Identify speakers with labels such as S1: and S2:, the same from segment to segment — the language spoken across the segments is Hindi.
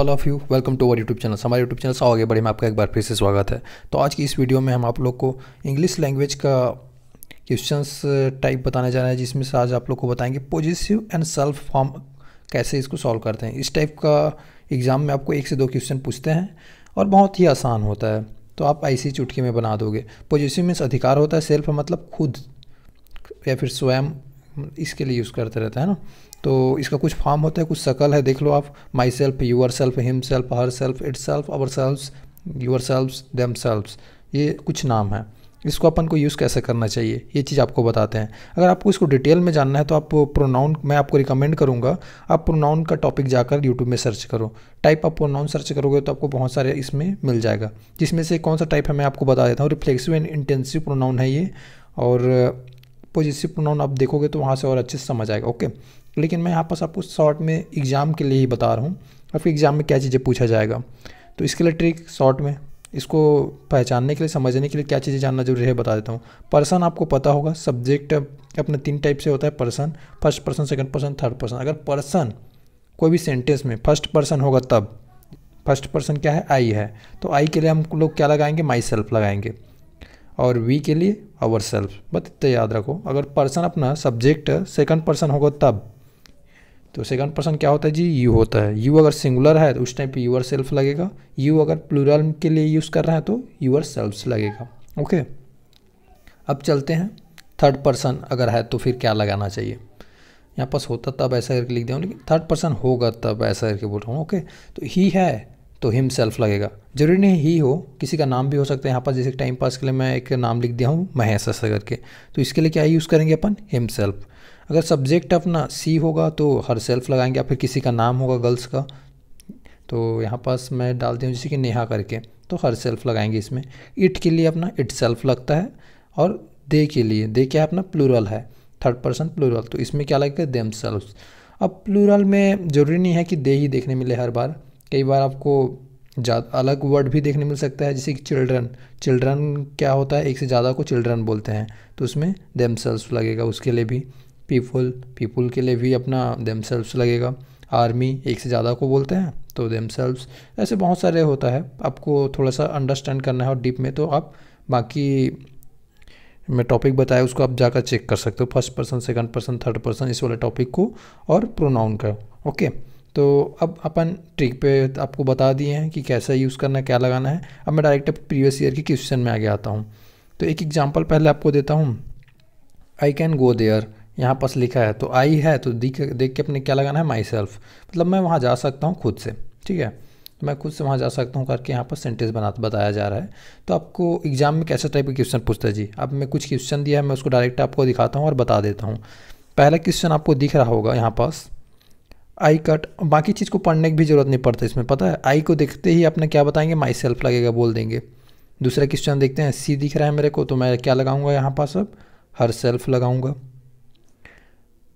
S1: All of you welcome to our YouTube channel हमारे यूट्यूब चैनल सौ आगे बढ़े में आपका एक बार फिर से स्वागत है तो आज की इस वीडियो में हम आप लोग को इंग्लिश लैंग्वेज का क्वेश्चंस टाइप uh, बताने जा रहे हैं जिसमें से आज आप लोग को बताएंगे पॉजिटिव एंड सेल्फ फॉर्म कैसे इसको सॉल्व करते हैं इस टाइप का एग्ज़ाम में आपको एक से दो क्वेश्चन पूछते हैं और बहुत ही आसान होता है तो आप ऐसी चुटकी में बना दोगे पॉजिटिव मीन्स अधिकार होता है सेल्फ मतलब खुद या फिर स्वयं इसके लिए यूज़ करते रहते हैं ना तो इसका कुछ फॉर्म होता है कुछ शकल है देख लो आप myself yourself himself herself itself ourself yourself themself ये कुछ नाम है इसको अपन को यूज़ कैसे करना चाहिए ये चीज़ आपको बताते हैं अगर आपको इसको डिटेल में जानना है तो आप प्रोनाउन मैं आपको रिकमेंड करूँगा आप प्रोनाउन का टॉपिक जाकर यूट्यूब में सर्च करो टाइप आप प्रोनाउन सर्च करोगे तो आपको बहुत सारे इसमें मिल जाएगा जिसमें से कौन सा टाइप है मैं आपको बता देता हूँ रिफ्लेक्सिव एंड इंटेंसिव प्रोनाउन है ये और पॉजिटिव प्रोनाउन आप देखोगे तो वहाँ से और अच्छे से समझ आएगा ओके लेकिन मैं यहाँ पास आपको शॉर्ट में एग्ज़ाम के लिए ही बता रहा हूँ आपके एग्ज़ाम में क्या चीज़ें पूछा जाएगा तो इसके लिए ट्रिक शॉर्ट में इसको पहचानने के लिए समझने के लिए क्या चीज़ें जानना जरूरी है बता देता हूँ पर्सन आपको पता होगा सब्जेक्ट अपने तीन टाइप से होता है person first person second person third person अगर पर्सन कोई भी सेंटेंस में फर्स्ट पर्सन होगा तब फर्स्ट पर्सन क्या है आई है तो आई के लिए हम लोग क्या लगाएंगे माई सेल्फ लगाएंगे और वी के लिए आवर सेल्फ बस इतना याद रखो अगर पर्सन अपना सब्जेक्ट सेकंड पर्सन होगा तब तो सेकंड पर्सन क्या होता है जी यू होता है यू अगर सिंगुलर है तो उस टाइम पे यूअर सेल्फ लगेगा यू अगर प्लूरल के लिए यूज़ कर रहे हैं तो यूअर सेल्फ लगेगा ओके अब चलते हैं थर्ड पर्सन अगर है तो फिर क्या लगाना चाहिए यहाँ पास होता तब ऐसा करके लिख दिया हूँ लेकिन थर्ड पर्सन होगा तब ऐसा करके बोल रहा हूँ ओके तो ही है तो हिम सेल्फ लगेगा जरूरी नहीं ही हो किसी का नाम भी हो सकता है यहाँ पर जैसे टाइम पास के लिए मैं एक नाम लिख दिया हूँ महेश ऐसा करके तो इसके लिए क्या यूज़ करेंगे अपन हिम सेल्फ अगर सब्जेक्ट अपना सी होगा तो हर सेल्फ लगाएंगे या फिर किसी का नाम होगा गर्ल्स का तो यहाँ पास मैं डालती हूँ जैसे कि नेहा करके तो हर सेल्फ लगाएंगे इसमें इट के लिए अपना इट सेल्फ लगता है और दे के लिए दे क्या अपना प्लूरल है थर्ड पर्सन प्लूरल तो इसमें क्या लगेगा देम सेल्फ अब प्लूरल में ज़रूरी नहीं है कि दे ही देखने मिले हर बार कई बार आपको अलग वर्ड भी देखने मिल सकता है जैसे कि चिल्ड्रन चिल्ड्रन क्या होता है एक से ज़्यादा को चिल्ड्रन बोलते हैं तो उसमें देम लगेगा उसके लिए भी पीपल पीपल के लिए भी अपना देम लगेगा आर्मी एक से ज़्यादा को बोलते हैं तो देम ऐसे बहुत सारे होता है आपको थोड़ा सा अंडरस्टैंड करना है और डीप में तो आप बाकी मैं टॉपिक बताया उसको आप जाकर चेक कर सकते हो first person second person third person इस वाले टॉपिक को और प्रोनाउन का ओके तो अब अपन ट्रिक पे आपको बता दिए हैं कि कैसा यूज़ करना है क्या लगाना है अब मैं डायरेक्ट प्रीवियस ईयर के क्वेश्चन में आगे आता हूँ तो एक एग्जांपल पहले आपको देता हूँ आई कैन गो देयर यहाँ पास लिखा है तो आई है तो देख देख के अपने क्या लगाना है माई सेल्फ मतलब मैं वहाँ जा सकता हूँ खुद से ठीक है तो मैं खुद से वहाँ जा सकता हूँ करके यहाँ पर सेंटेंस बना बताया जा रहा है तो आपको एग्जाम में कैसा टाइप का क्वेश्चन पूछता है जी अब मैं कुछ क्वेश्चन दिया है मैं उसको डायरेक्ट आपको दिखाता हूँ और बता देता हूँ पहला क्वेश्चन आपको दिख रहा होगा यहाँ पास आई कट बाकी चीज़ को पढ़ने की भी ज़रूरत नहीं पड़ता इसमें पता है आई को देखते ही आपने क्या बताएंगे माई सेल्फ लगेगा बोल देंगे दूसरा क्वेश्चन देखते हैं सी दिख रहा है मेरे को तो मैं क्या लगाऊंगा यहाँ पास अब हर सेल्फ लगाऊंगा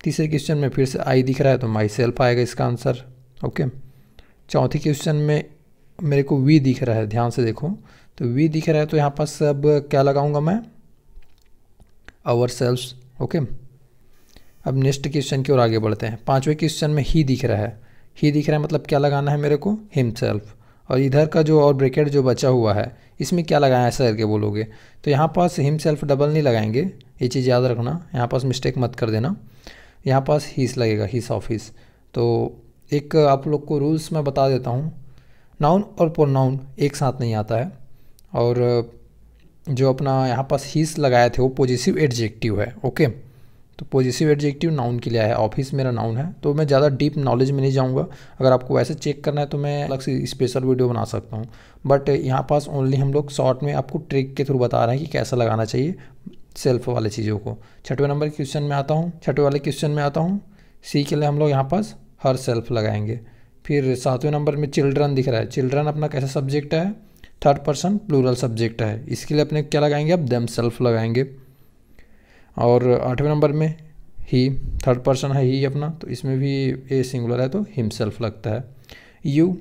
S1: तीसरे क्वेश्चन में फिर से आई दिख रहा है तो माई सेल्फ आएगा इसका आंसर ओके चौथी क्वेश्चन में मेरे को वी दिख रहा है ध्यान से देखो तो वी दिख रहा है तो यहाँ पास अब क्या लगाऊंगा मैं आवर सेल्फ ओके okay? अब नेक्स्ट क्वेश्चन की ओर आगे बढ़ते हैं पाँचवें क्वेश्चन में ही दिख रहा है ही दिख रहा है मतलब क्या लगाना है मेरे को हिमसेल्फ और इधर का जो और ब्रेकेट जो बचा हुआ है इसमें क्या लगाया ऐसा करके बोलोगे तो यहाँ पास हिमसेल्फ डबल नहीं लगाएंगे ये चीज़ याद रखना यहाँ पास मिस्टेक मत कर देना यहाँ पास हीस लगेगा हीस ऑफिस तो एक आप लोग को रूल्स मैं बता देता हूँ नाउन और प्रोनाउन एक साथ नहीं आता है और जो अपना यहाँ पास हीस लगाए थे वो पॉजिटिव एडजेक्टिव है ओके तो पॉजिटिव एडजेक्टिव नाउन के लिए है ऑफिस मेरा नाउन है तो मैं ज़्यादा डीप नॉलेज में नहीं जाऊँगा अगर आपको वैसे चेक करना है तो मैं अलग से स्पेशल वीडियो बना सकता हूँ बट यहाँ पास ओनली हम लोग शॉर्ट में आपको ट्रिक के थ्रू बता रहे हैं कि कैसा लगाना चाहिए सेल्फ वाले चीज़ों को छठवें नंबर के क्वेश्चन में आता हूँ छठे वाले क्वेश्चन में आता हूँ सी के लिए हम लोग यहाँ पास हर सेल्फ लगाएंगे फिर सातवें नंबर में चिल्ड्रन दिख रहा है चिल्ड्रन अपना कैसा सब्जेक्ट है थर्ड पर्सन प्लूरल सब्जेक्ट है इसके लिए अपने क्या लगाएंगे आप देम सेल्फ लगाएंगे और आठवें नंबर में ही थर्ड पर्सन है ही अपना तो इसमें भी ए सिंगुलर है तो हिमसेल्फ लगता है यू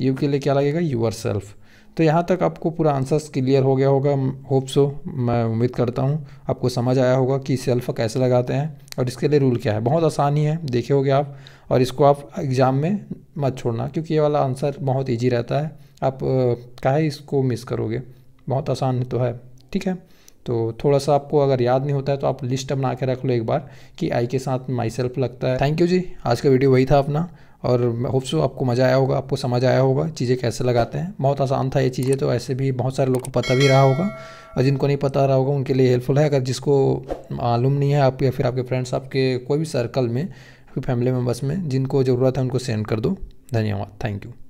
S1: यू के लिए क्या लगेगा यूअर सेल्फ तो यहाँ तक आपको पूरा आंसर्स क्लियर हो गया होगा होप सो मैं उम्मीद करता हूँ आपको समझ आया होगा कि सेल्फ कैसे लगाते हैं और इसके लिए रूल क्या है बहुत आसानी है देखे होगे आप और इसको आप एग्ज़ाम में मत छोड़ना क्योंकि ये वाला आंसर बहुत ईजी रहता है आप काहे इसको मिस करोगे बहुत आसान तो है ठीक है तो थोड़ा सा आपको अगर याद नहीं होता है तो आप लिस्ट बना के रख लो एक बार कि आई के साथ माई सेल्फ लगता है थैंक यू जी आज का वीडियो वही था अपना और होप सो आपको मज़ा आया होगा आपको समझ आया होगा चीज़ें कैसे लगाते हैं बहुत आसान था ये चीज़ें तो ऐसे भी बहुत सारे लोग को पता भी रहा होगा और जिनको नहीं पता रहा होगा उनके लिए हेल्पफुल है अगर जिसको मालूम नहीं है आप या फिर आपके फ्रेंड्स आपके कोई भी सर्कल में फैमिली मेम्बर्स में जिनको ज़रूरत है उनको सेंड कर दो धन्यवाद थैंक यू